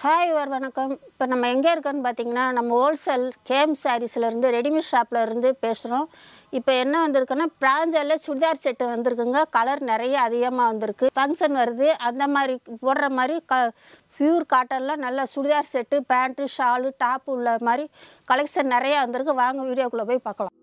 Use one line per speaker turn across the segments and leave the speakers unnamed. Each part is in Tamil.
ஹாய் ஒரு வணக்கம் இப்போ நம்ம எங்கே இருக்கோன்னு பார்த்தீங்கன்னா நம்ம ஹோல்சேல் கேம் சாரீஸ்லேருந்து ரெடிமேட் ஷாப்பில் இருந்து பேசுகிறோம் இப்போ என்ன வந்திருக்குன்னா பிராஞ்சலில் சுடிதார் செட்டு வந்திருக்குங்க கலர் நிறைய அதிகமாக வந்திருக்கு ஃபங்க்ஷன் வருது அந்த மாதிரி போடுற மாதிரி க பியூர் காட்டன்லாம் நல்ல churidar set pant shawl top உள்ள மாதிரி கலெக்ஷன் நிறையா வந்திருக்கு வாங்க வீடியோக்குள்ளே போய் பார்க்கலாம்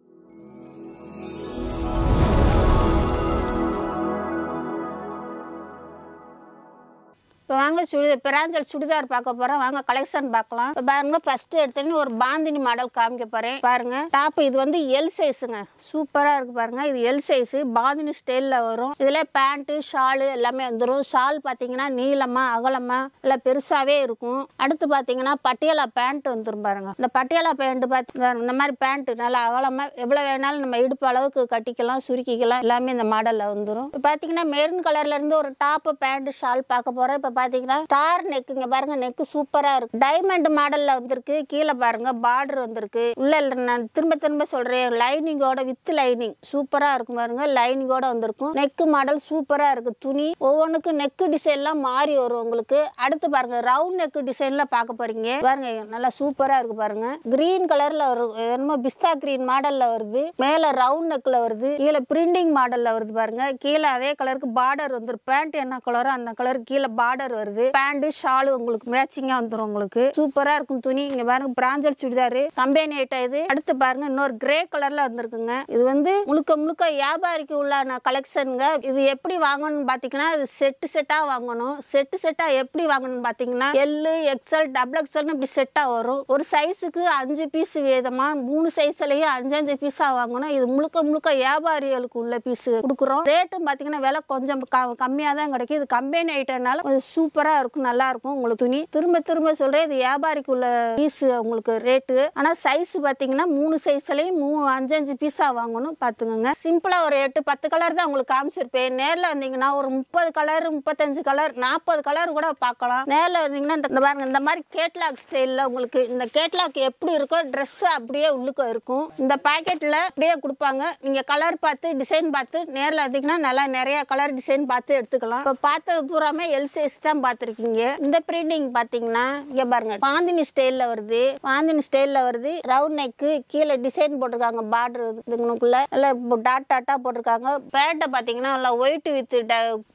இப்போ வாங்க சுடி பிராஞ்சல் சுடிதார் பார்க்க போகிறோம் வாங்க கலெக்ஷன் பார்க்கலாம் இப்போ பாருங்க ஃபர்ஸ்ட் எடுத்தோன்னே ஒரு பாந்தினி மாடல் காமிக்க போகிறேன் பாருங்க டாப் இது வந்து எல் சைஸுங்க சூப்பராக இருக்கு பாருங்க இது எல் சைஸு பாந்தினி ஸ்டைலில் வரும் இதில் பேண்ட்டு ஷாலு எல்லாமே வந்துடும் ஷால் பார்த்தீங்கன்னா நீளமாக அகலமாக இல்லை பெருசாகவே இருக்கும் அடுத்து பார்த்தீங்கன்னா பட்டியலா பேண்ட் வந்துடும் பாருங்க இந்த பட்டியலா பேண்ட் பார்த்து இந்த மாதிரி பேண்ட்டு நல்லா அகலமாக எவ்வளோ வேணாலும் நம்ம இடுப்பு அளவுக்கு கட்டிக்கலாம் சுருக்கிக்கலாம் எல்லாமே இந்த மாடலில் வந்துடும் இப்போ பார்த்தீங்கன்னா மெரூன் கலர்லேருந்து ஒரு டாப்பு பேண்ட்டு ஷால் பார்க்க போகிறோம் இப்போ பார்த்தீங்கன்னா பார்த்தீங்கன்னா ஸ்டார் நெக்குங்க பாருங்க நெக்கு சூப்பராக இருக்கு டைமண்ட் மாடலில் வந்திருக்கு கீழே பாருங்க பார்டர் வந்திருக்கு உள்ள நான் திரும்ப திரும்ப சொல்கிறேன் லைனிங்கோட வித் லைனிங் சூப்பராக இருக்கும் பாருங்க லைனிங்கோட வந்திருக்கும் நெக்கு மாடல் சூப்பராக இருக்கு துணி ஒவ்வொன்றுக்கும் நெக்கு டிசைன்லாம் மாறி வரும் உங்களுக்கு அடுத்து பாருங்க ரவுண்ட் நெக்கு டிசைன்லாம் பார்க்க போறீங்க பாருங்க நல்லா சூப்பராக இருக்கு பாருங்க கிரீன் கலரில் வரும் என்னமோ பிஸ்தா கிரீன் மாடலில் வருது மேலே ரவுண்ட் நெக்கில் வருது கீழே பிரிண்டிங் மாடலில் வருது பாருங்க கீழே அதே கலருக்கு பார்டர் வந்துரு பேண்ட் என்ன கலரோ அந்த கலருக்கு கீழே பார்டர் வருது வருது பேண்ட் ஷாலு உங்களுக்கு மேட்சிங்கா வந்துடும் உங்களுக்கு சூப்பரா இருக்கும் துணி இங்க பாருங்க பிராஞ்சல் சுடிதாரு கம்பெனி ஐட்டம் இது அடுத்து பாருங்க இன்னொரு கிரே கலர்ல வந்திருக்குங்க இது வந்து முழுக்க முழுக்க வியாபாரிக்கு உள்ளான கலெக்ஷனுங்க இது எப்படி வாங்கணும்னு பாத்தீங்கன்னா இது செட்டு செட்டா வாங்கணும் செட்டு செட்டா எப்படி வாங்கணும்னு பாத்தீங்கன்னா எல்லு எக்ஸல் டபுள் எக்ஸல் இப்படி செட்டா வரும் ஒரு சைஸுக்கு அஞ்சு பீஸ் வேதமா மூணு சைஸ்லயும் அஞ்சு அஞ்சு பீஸா வாங்கணும் இது முழுக்க முழுக்க வியாபாரிகளுக்கு உள்ள பீஸ் கொடுக்குறோம் ரேட்டும் பாத்தீங்கன்னா விலை கொஞ்சம் கம்மியா தான் கிடைக்கும் இது கம்பெனி ஐட்டம்னால சூப்பர் சூப்பரா இருக்கும் நல்லா இருக்கும் உங்களுக்கு துணி திரும்ப திரும்ப சொல்றேன் இது வியாபாரிக்கு உள்ள பீஸ் உங்களுக்கு ரேட்டு ஆனால் சைஸ் பார்த்தீங்கன்னா மூணு சைஸ்லயும் மூ அஞ்சு அஞ்சு பீஸா வாங்கணும் பாத்துக்கோங்க சிம்பிளாக ஒரு எட்டு பத்து கலர் தான் உங்களுக்கு காமிச்சிருப்பேன் நேரில் வந்தீங்கன்னா ஒரு முப்பது கலர் முப்பத்தஞ்சு கலர் நாற்பது கலர் கூட பார்க்கலாம் நேரில் வந்தீங்கன்னா இந்த பாருங்க இந்த மாதிரி கேட்லாக் ஸ்டைலில் உங்களுக்கு இந்த கேட்லாக் எப்படி இருக்கோ ட்ரெஸ் அப்படியே உள்ளுக்க இருக்கும் இந்த பாக்கெட்ல அப்படியே கொடுப்பாங்க நீங்கள் கலர் பார்த்து டிசைன் பார்த்து நேரில் வந்தீங்கன்னா நல்லா நிறையா கலர் டிசைன் பார்த்து எடுத்துக்கலாம் இப்போ பார்த்தது பூராமே எல் சைஸ் தான் பிரிண்டிங் இந்த பிரிண்டிங் பார்த்தீங்கன்னா இங்க பாருங்க பாந்தினி ஸ்டைலில் வருது பாந்தினி ஸ்டைலில் வருது ரவுண்ட் நெக்கு கீழே டிசைன் போட்டிருக்காங்க பார்டர் இதுங்களுக்குள்ள எல்லாம் டாட் டாட்டாக போட்டிருக்காங்க பேட்டை பார்த்தீங்கன்னா ஒயிட் வித்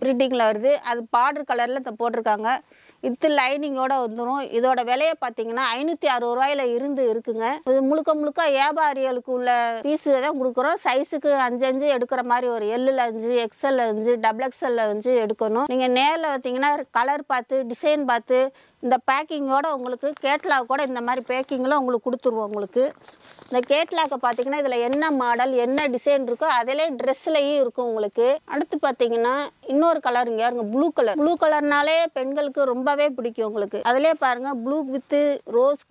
பிரிண்டிங்ல வருது அது பார்டர் கலரில் போட்டிருக்காங்க இது லைனிங்கோட வந்துடும் இதோட விலையை பார்த்தீங்கன்னா ஐநூற்றி அறுபது ரூபாயில இருந்து இருக்குங்க இது முழுக்க முழுக்க வியாபாரிகளுக்கு உள்ள பீஸு தான் கொடுக்குறோம் சைஸுக்கு அஞ்சு அஞ்சு எடுக்கிற மாதிரி ஒரு எல்லுல அஞ்சு எக்ஸ்எல் அஞ்சு டபுள் எக்ஸ்எல் அஞ்சு எடுக்கணும் நீங்கள் நேரில் பார்த்தீங்கன்னா கலர் பார்த்து டிசைன் பார்த்து இந்த பேக்கிங்கோடு உங்களுக்கு கேட்லாக் கூட இந்த மாதிரி பேக்கிங்கில் உங்களுக்கு கொடுத்துருவோம் உங்களுக்கு இந்த கேட்லாக்கை பார்த்தீங்கன்னா இதில் என்ன மாடல் என்ன டிசைன் இருக்கோ அதிலே ட்ரெஸ்லையும் இருக்கும் உங்களுக்கு அடுத்து பார்த்தீங்கன்னா இன்னொரு கலர் இங்கே இருங்க ப்ளூ கலர் ப்ளூ கலர்னாலே பெண்களுக்கு ரொம்பவே பிடிக்கும் உங்களுக்கு அதிலே பாருங்கள் ப்ளூ வித்து ரோஸ்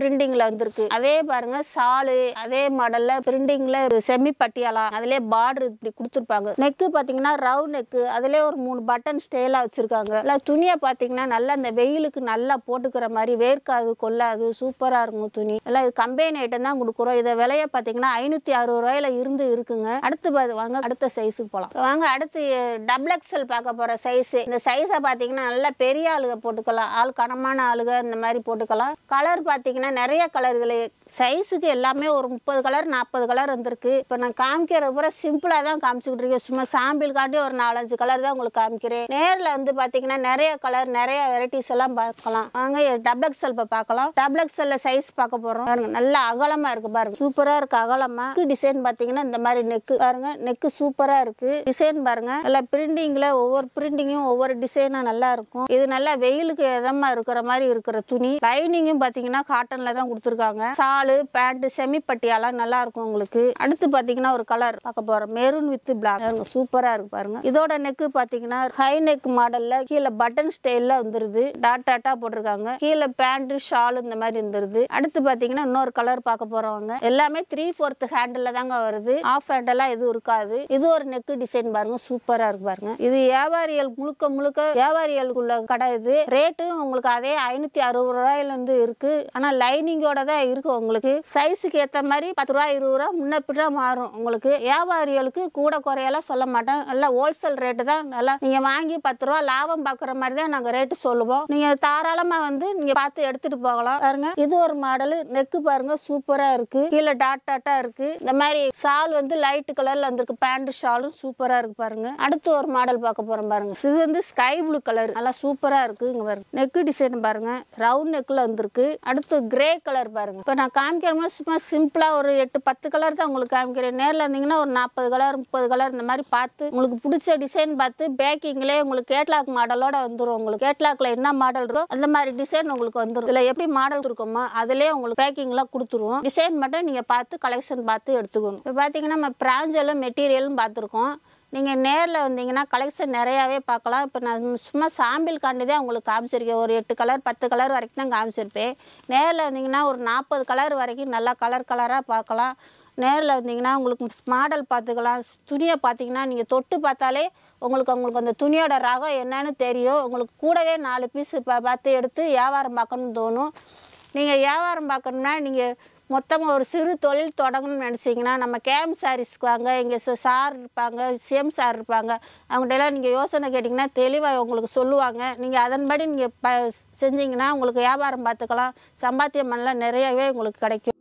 பிரிண்டிங்கில் வந்திருக்கு அதே பாருங்கள் சாலு அதே மாடலில் பிரிண்டிங்கில் செமி பட்டியாலா அதிலே பார்டர் இப்படி கொடுத்துருப்பாங்க நெக்கு பார்த்தீங்கன்னா ரவு நெக்கு அதிலே ஒரு மூணு பட்டன் ஸ்டைலாக வச்சுருக்காங்க இல்லை துணியை பார்த்தீங்கன்னா நல்லா இந்த வெயிலுக்கு நல்லா போட்டுக்கிற மாதிரி வேர்க்காது கொள்ளாது சூப்பராக இருக்கும் துணி எல்லாம் இது கம்பெனி ஐட்டம் தான் கொடுக்குறோம் இதை விலையை பார்த்தீங்கன்னா ஐநூற்றி அறுபது ரூபாயில இருந்து இருக்குங்க அடுத்து வாங்க அடுத்த சைஸுக்கு போகலாம் வாங்க அடுத்து டபுள் எக்ஸல் பார்க்க போகிற சைஸு இந்த சைஸை பார்த்தீங்கன்னா நல்லா பெரிய ஆளுக போட்டுக்கலாம் ஆள் கனமான ஆளுக இந்த மாதிரி போட்டுக்கலாம் கலர் பார்த்தீங்கன்னா நிறைய கலர் சைஸுக்கு எல்லாமே ஒரு முப்பது கலர் நாற்பது கலர் இருந்திருக்கு இப்போ நான் காமிக்கிற பூரா சிம்பிளாக தான் காமிச்சிக்கிட்டு இருக்கேன் சும்மா சாம்பிள் காட்டி ஒரு நாலஞ்சு கலர் தான் உங்களுக்கு காமிக்கிறேன் நேரில் வந்து பார்த்தீங்கன்னா நிறைய கலர் நிறைய வெரைட்டிஸ் எல்லாம் பார்க்கலாம் வாங்க டபுள் இப்போ பார்க்கலாம் டபுள் சைஸ் பார்க்க போகிறோம் பாருங்க நல்லா அகலமாக இருக்குது பாருங்க சூப்பராக இருக்குது அகலமாக டிசைன் பார்த்தீங்கன்னா இந்த மாதிரி நெக்கு பாருங்க நெக்கு சூப்பராக இருக்குது டிசைன் பாருங்க நல்லா பிரிண்டிங்கில் ஒவ்வொரு பிரிண்டிங்கும் ஒவ்வொரு டிசைனாக நல்லா இருக்கும் இது நல்லா வெயிலுக்கு இதமாக இருக்கிற மாதிரி இருக்கிற துணி லைனிங்கும் பார்த்தீங்கன்னா காட்டனில் தான் கொடுத்துருக்காங்க சாலு பேண்ட்டு செமிப்பட்டியாலாம் நல்லா இருக்கும் உங்களுக்கு அடுத்து பார்த்தீங்கன்னா ஒரு கலர் பார்க்க போகிறோம் மெரூன் வித் பிளாக் சூப்பராக இருக்கு பாருங்க இதோட நெக்கு பார்த்தீங்கன்னா ஹை நெக் மாடலில் கீழே பட்டன் ஸ்டைலில் வந்துருது டாட்டாட்டா சட்டா போட்டிருக்காங்க கீழே பேண்ட் ஷால் இந்த மாதிரி இருந்துருது அடுத்து பாத்தீங்கன்னா இன்னொரு கலர் பார்க்க போறவங்க எல்லாமே த்ரீ போர்த் ஹேண்டில் தாங்க வருது ஆஃப் ஹேண்டெல்லாம் எதுவும் இருக்காது இது ஒரு நெக் டிசைன் பாருங்க சூப்பரா இருக்கு பாருங்க இது வியாபாரிகள் முழுக்க முழுக்க வியாபாரிகளுக்குள்ள கடை இது ரேட்டு உங்களுக்கு அதே ஐநூத்தி அறுபது ரூபாயில இருந்து இருக்கு ஆனா லைனிங்கோட தான் இருக்கு உங்களுக்கு சைஸுக்கு ஏத்த மாதிரி பத்து ரூபா இருபது ரூபா முன்ன பின்ன மாறும் உங்களுக்கு வியாபாரிகளுக்கு கூட குறையெல்லாம் சொல்ல மாட்டேன் நல்லா ஹோல்சேல் ரேட்டு தான் நல்லா நீங்க வாங்கி பத்து ரூபா லாபம் பாக்குற மாதிரி தான் நாங்க ரேட்டு சொல்லுவோம் நீங்க தார தாராளமாக வந்து நீங்கள் பார்த்து எடுத்துகிட்டு போகலாம் பாருங்க இது ஒரு மாடல் நெக்கு பாருங்க சூப்பராக இருக்குது கீழே டாட் டாட்டாக இருக்குது இந்த மாதிரி ஷால் வந்து லைட் கலரில் வந்திருக்கு பேண்ட் ஷாலும் சூப்பராக இருக்குது பாருங்க அடுத்து ஒரு மாடல் பார்க்க போறோம் பாருங்க இது வந்து ஸ்கை ப்ளூ கலர் நல்லா சூப்பராக இருக்குது இங்கே பாருங்க நெக்கு டிசைன் பாருங்க ரவுண்ட் நெக்கில் வந்திருக்கு அடுத்து கிரே கலர் பாருங்க இப்போ நான் காமிக்கிற சும்மா சிம்பிளாக ஒரு எட்டு பத்து கலர் தான் உங்களுக்கு காமிக்கிறேன் நேரில் இருந்தீங்கன்னா ஒரு நாற்பது கலர் முப்பது கலர் இந்த மாதிரி பார்த்து உங்களுக்கு பிடிச்ச டிசைன் பார்த்து பேக்கிங்லேயே உங்களுக்கு கேட்லாக் மாடலோட வந்துடும் உங்களுக்கு கேட்லாக்ல என்ன மாடல் இருக்கோ அந்த மாதிரி டிசைன் உங்களுக்கு வந்துடும் இதில் எப்படி மாடல் இருக்குமோ அதிலே உங்களுக்கு பேக்கிங்லாம் கொடுத்துருவோம் டிசைன் மட்டும் நீங்கள் பார்த்து கலெக்ஷன் பார்த்து எடுத்துக்கணும் இப்போ பார்த்தீங்கன்னா நம்ம பிராஞ்சலும் மெட்டீரியலும் பார்த்துருக்கோம் நீங்கள் நேரில் வந்தீங்கன்னா கலெக்ஷன் நிறையாவே பார்க்கலாம் இப்போ நான் சும்மா சாம்பிள் காண்டிதான் தான் உங்களுக்கு காமிச்சிருக்கேன் ஒரு எட்டு கலர் பத்து கலர் வரைக்கும் தான் காமிச்சிருப்பேன் நேரில் வந்தீங்கன்னா ஒரு நாற்பது கலர் வரைக்கும் நல்லா கலர் கலராக பார்க்கலாம் நேரில் வந்தீங்கன்னா உங்களுக்கு மாடல் பார்த்துக்கலாம் துணியை பார்த்தீங்கன்னா நீங்கள் தொட்டு பார்த்தாலே உங்களுக்கு உங்களுக்கு அந்த துணியோட ரகம் என்னன்னு தெரியும் உங்களுக்கு கூடவே நாலு பீஸு பார்த்து எடுத்து வியாபாரம் பார்க்கணும்னு தோணும் நீங்கள் வியாபாரம் பார்க்கணும்னா நீங்கள் மொத்தமாக ஒரு சிறு தொழில் தொடங்கணும்னு நினச்சிங்கன்னா நம்ம கேம் சாரீஸ்க்கு வாங்க இங்கே சார் இருப்பாங்க சிஎம் சார் இருப்பாங்க எல்லாம் நீங்கள் யோசனை கேட்டிங்கன்னா தெளிவாக உங்களுக்கு சொல்லுவாங்க நீங்கள் அதன்படி நீங்கள் ப செஞ்சிங்கன்னா உங்களுக்கு வியாபாரம் பார்த்துக்கலாம் சம்பாத்தியம் பண்ணலாம் நிறையவே உங்களுக்கு கிடைக்கும்